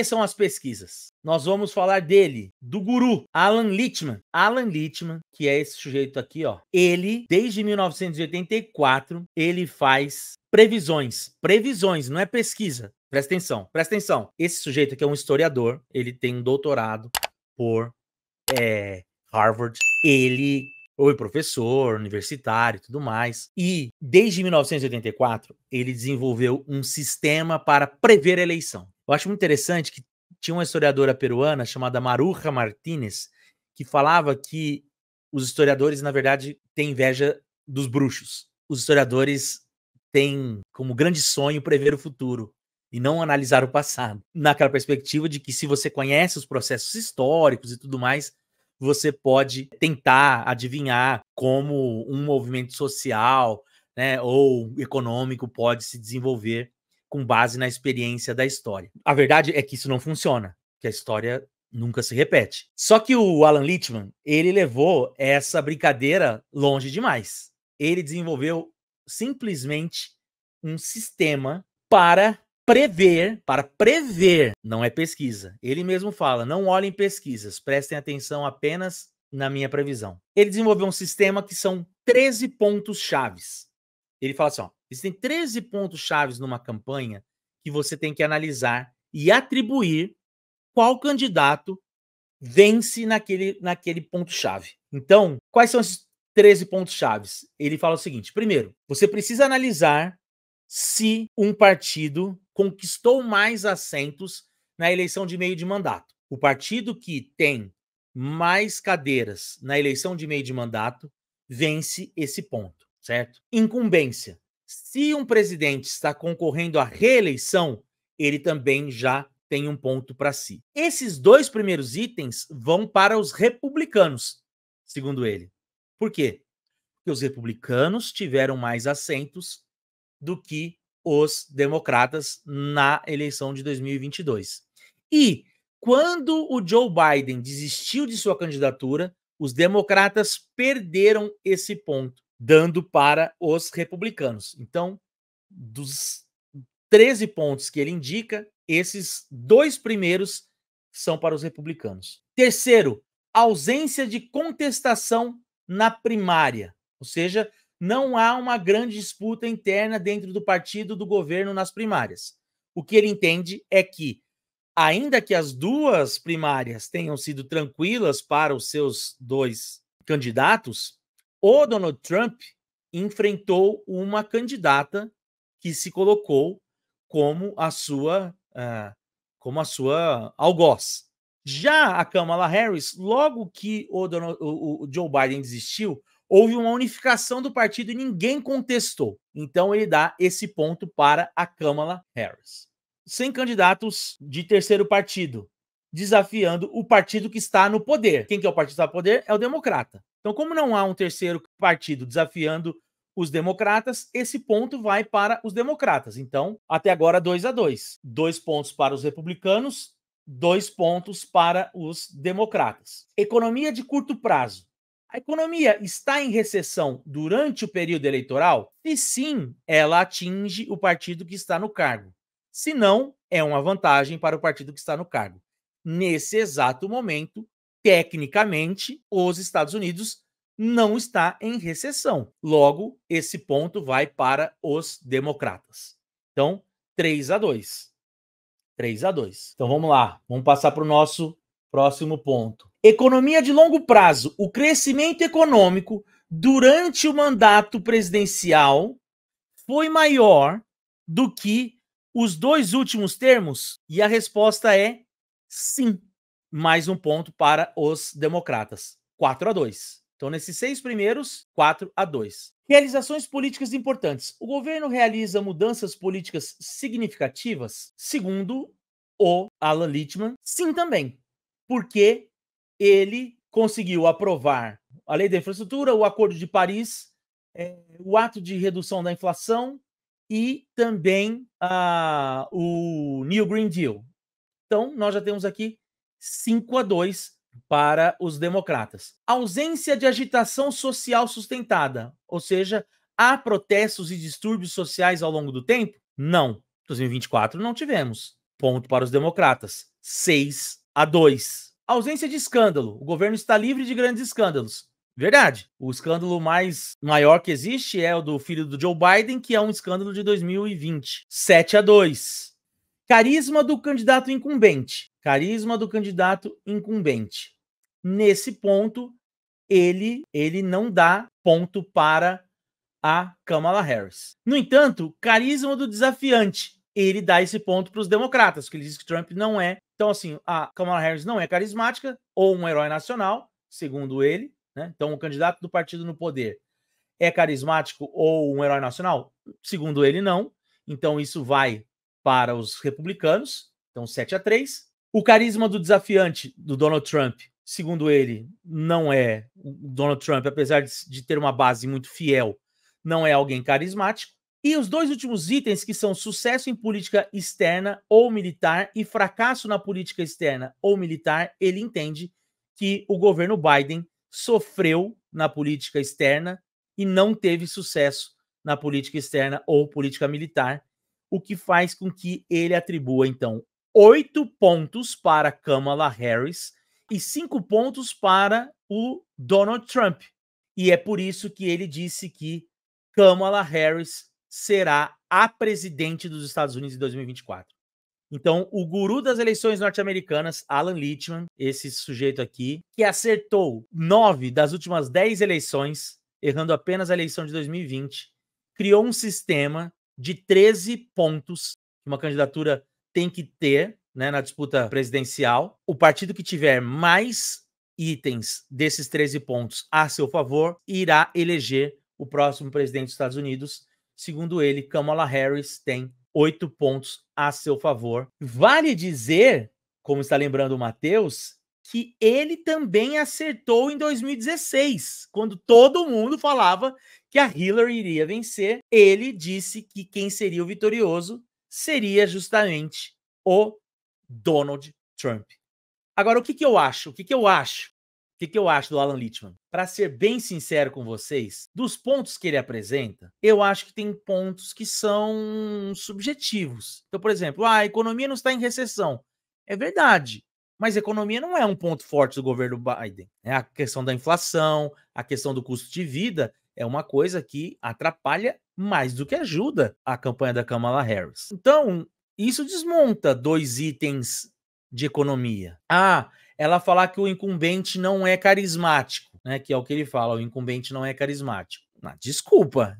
que são as pesquisas? Nós vamos falar dele, do guru, Alan Littman. Alan Littman, que é esse sujeito aqui, ó. Ele, desde 1984, ele faz previsões. Previsões, não é pesquisa. Presta atenção, presta atenção. Esse sujeito aqui é um historiador, ele tem um doutorado por é, Harvard. Ele foi professor, universitário e tudo mais. E desde 1984, ele desenvolveu um sistema para prever a eleição. Eu acho muito interessante que tinha uma historiadora peruana chamada Maruja Martínez que falava que os historiadores, na verdade, têm inveja dos bruxos. Os historiadores têm como grande sonho prever o futuro e não analisar o passado, naquela perspectiva de que se você conhece os processos históricos e tudo mais, você pode tentar adivinhar como um movimento social né, ou econômico pode se desenvolver com base na experiência da história. A verdade é que isso não funciona, que a história nunca se repete. Só que o Alan Littman, ele levou essa brincadeira longe demais. Ele desenvolveu simplesmente um sistema para prever, para prever, não é pesquisa. Ele mesmo fala: não olhem pesquisas, prestem atenção apenas na minha previsão. Ele desenvolveu um sistema que são 13 pontos chaves. Ele fala assim: ó, Existem 13 pontos chaves numa campanha que você tem que analisar e atribuir qual candidato vence naquele, naquele ponto chave. Então, quais são esses 13 pontos chaves? Ele fala o seguinte: primeiro, você precisa analisar se um partido conquistou mais assentos na eleição de meio de mandato. O partido que tem mais cadeiras na eleição de meio de mandato vence esse ponto, certo? Incumbência se um presidente está concorrendo à reeleição, ele também já tem um ponto para si. Esses dois primeiros itens vão para os republicanos, segundo ele. Por quê? Porque os republicanos tiveram mais assentos do que os democratas na eleição de 2022. E quando o Joe Biden desistiu de sua candidatura, os democratas perderam esse ponto dando para os republicanos. Então, dos 13 pontos que ele indica, esses dois primeiros são para os republicanos. Terceiro, ausência de contestação na primária, ou seja, não há uma grande disputa interna dentro do partido do governo nas primárias. O que ele entende é que, ainda que as duas primárias tenham sido tranquilas para os seus dois candidatos, o Donald Trump enfrentou uma candidata que se colocou como a sua uh, como a sua algoz. Já a Kamala Harris, logo que o, Donald, o, o Joe Biden desistiu, houve uma unificação do partido e ninguém contestou. Então ele dá esse ponto para a Kamala Harris. Sem candidatos de terceiro partido, desafiando o partido que está no poder. Quem que é o partido que está no poder? É o democrata. Então, como não há um terceiro partido desafiando os democratas, esse ponto vai para os democratas. Então, até agora, 2 a 2. Dois pontos para os republicanos, dois pontos para os democratas. Economia de curto prazo. A economia está em recessão durante o período eleitoral? Se sim, ela atinge o partido que está no cargo. Se não, é uma vantagem para o partido que está no cargo. Nesse exato momento, tecnicamente, os Estados Unidos não está em recessão. Logo, esse ponto vai para os democratas. Então, 3 a 2. 3 a 2. Então vamos lá, vamos passar para o nosso próximo ponto. Economia de longo prazo. O crescimento econômico durante o mandato presidencial foi maior do que os dois últimos termos? E a resposta é sim mais um ponto para os democratas. 4 a 2. Então, nesses seis primeiros, 4 a 2. Realizações políticas importantes. O governo realiza mudanças políticas significativas, segundo o Alan Littman, sim também, porque ele conseguiu aprovar a lei da infraestrutura, o Acordo de Paris, é, o ato de redução da inflação e também a ah, o New Green Deal. Então, nós já temos aqui 5 a 2 para os democratas. Ausência de agitação social sustentada, ou seja, há protestos e distúrbios sociais ao longo do tempo? Não. 2024 não tivemos. Ponto para os democratas. 6 a 2. Ausência de escândalo. O governo está livre de grandes escândalos. Verdade. O escândalo mais maior que existe é o do filho do Joe Biden, que é um escândalo de 2020. 7 a 2. Carisma do candidato incumbente. Carisma do candidato incumbente. Nesse ponto, ele, ele não dá ponto para a Kamala Harris. No entanto, carisma do desafiante. Ele dá esse ponto para os democratas, que ele diz que Trump não é. Então, assim, a Kamala Harris não é carismática ou um herói nacional, segundo ele. Né? Então, o candidato do partido no poder é carismático ou um herói nacional? Segundo ele, não. Então, isso vai para os republicanos. Então, 7 a 3. O carisma do desafiante do Donald Trump, segundo ele, não é. O Donald Trump, apesar de ter uma base muito fiel, não é alguém carismático. E os dois últimos itens, que são sucesso em política externa ou militar e fracasso na política externa ou militar, ele entende que o governo Biden sofreu na política externa e não teve sucesso na política externa ou política militar, o que faz com que ele atribua, então, oito pontos para Kamala Harris e cinco pontos para o Donald Trump. E é por isso que ele disse que Kamala Harris será a presidente dos Estados Unidos em 2024. Então, o guru das eleições norte-americanas, Alan Lichtman, esse sujeito aqui, que acertou nove das últimas dez eleições, errando apenas a eleição de 2020, criou um sistema de 13 pontos, uma candidatura tem que ter né, na disputa presidencial. O partido que tiver mais itens desses 13 pontos a seu favor irá eleger o próximo presidente dos Estados Unidos. Segundo ele, Kamala Harris tem oito pontos a seu favor. Vale dizer, como está lembrando o Matheus, que ele também acertou em 2016, quando todo mundo falava que a Hillary iria vencer. Ele disse que quem seria o vitorioso seria justamente o Donald Trump. Agora, o que, que eu acho? O que, que eu acho? O que, que eu acho do Alan Littman? Para ser bem sincero com vocês, dos pontos que ele apresenta, eu acho que tem pontos que são subjetivos. Então, por exemplo, ah, a economia não está em recessão. É verdade, mas economia não é um ponto forte do governo Biden. Né? A questão da inflação, a questão do custo de vida é uma coisa que atrapalha mais do que ajuda a campanha da Kamala Harris. Então, isso desmonta dois itens de economia. Ah, ela falar que o incumbente não é carismático, né? Que é o que ele fala, o incumbente não é carismático. Ah, desculpa.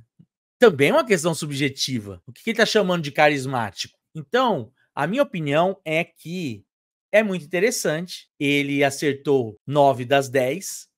Também é uma questão subjetiva. O que ele está chamando de carismático? Então, a minha opinião é que é muito interessante. Ele acertou nove das dez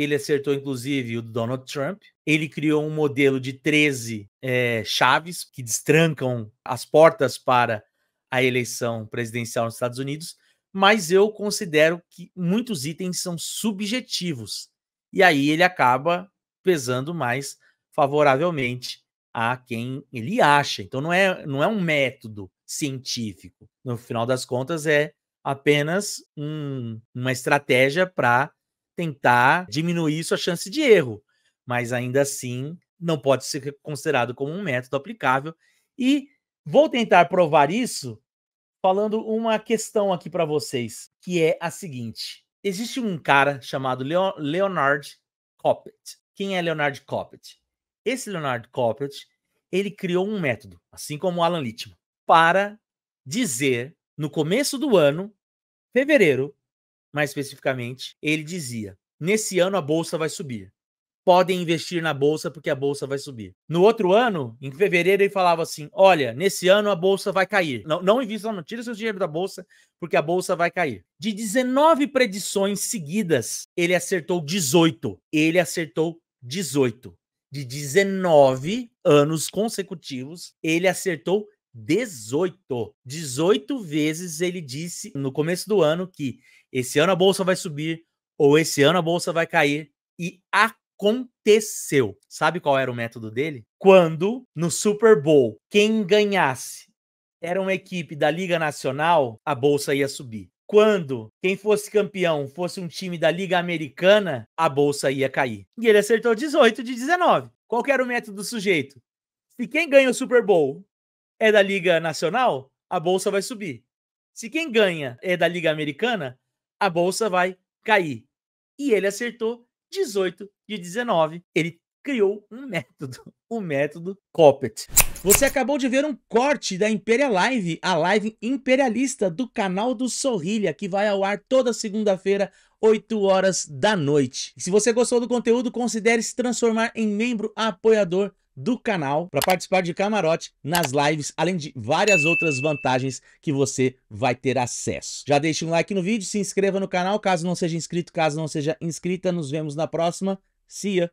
ele acertou inclusive o Donald Trump. Ele criou um modelo de 13 é, eh, chaves que destrancam as portas para a eleição presidencial nos Estados Unidos, mas eu considero que muitos itens são subjetivos. E aí ele acaba pesando mais favoravelmente a quem ele acha. Então não é, não é um método científico. No final das contas, é apenas um, uma estratégia para tentar diminuir sua chance de erro, mas ainda assim não pode ser considerado como um método aplicável. E vou tentar provar isso falando uma questão aqui para vocês, que é a seguinte: existe um cara chamado Leo, Leonard Copet? Quem é Leonard Copet? Esse Leonard Copet ele criou um método, assim como Alan Littman, para dizer no começo do ano, fevereiro, mais especificamente, ele dizia: nesse ano a bolsa vai subir. Podem investir na bolsa porque a bolsa vai subir. No outro ano, em fevereiro, ele falava assim: olha, nesse ano a bolsa vai cair. Não, não invista, não tira seu dinheiro da bolsa porque a bolsa vai cair. De 19 predições seguidas, ele acertou 18. Ele acertou 18. De 19 anos consecutivos, ele acertou 18. 18 vezes ele disse no começo do ano que esse ano a bolsa vai subir ou esse ano a bolsa vai cair. E aconteceu. Sabe qual era o método dele? Quando no Super Bowl, quem ganhasse era uma equipe da Liga Nacional, a bolsa ia subir. Quando quem fosse campeão fosse um time da Liga Americana, a bolsa ia cair. E ele acertou 18 de 19. Qual era o método do sujeito? Se quem ganha o Super Bowl é da Liga Nacional, a bolsa vai subir. Se quem ganha é da Liga Americana, a bolsa vai cair. E ele acertou 18 de 19. Ele criou um método, o método Coppet. Você acabou de ver um corte da Imperial Live, a live imperialista do canal do Sorrilha, que vai ao ar toda segunda-feira, 8 horas da noite. se você gostou do conteúdo, considere se transformar em membro apoiador do canal para participar de camarote nas lives, além de várias outras vantagens que você vai ter acesso. Já deixe um like no vídeo, se inscreva no canal caso não seja inscrito, caso não seja inscrita. Nos vemos na próxima. See ya!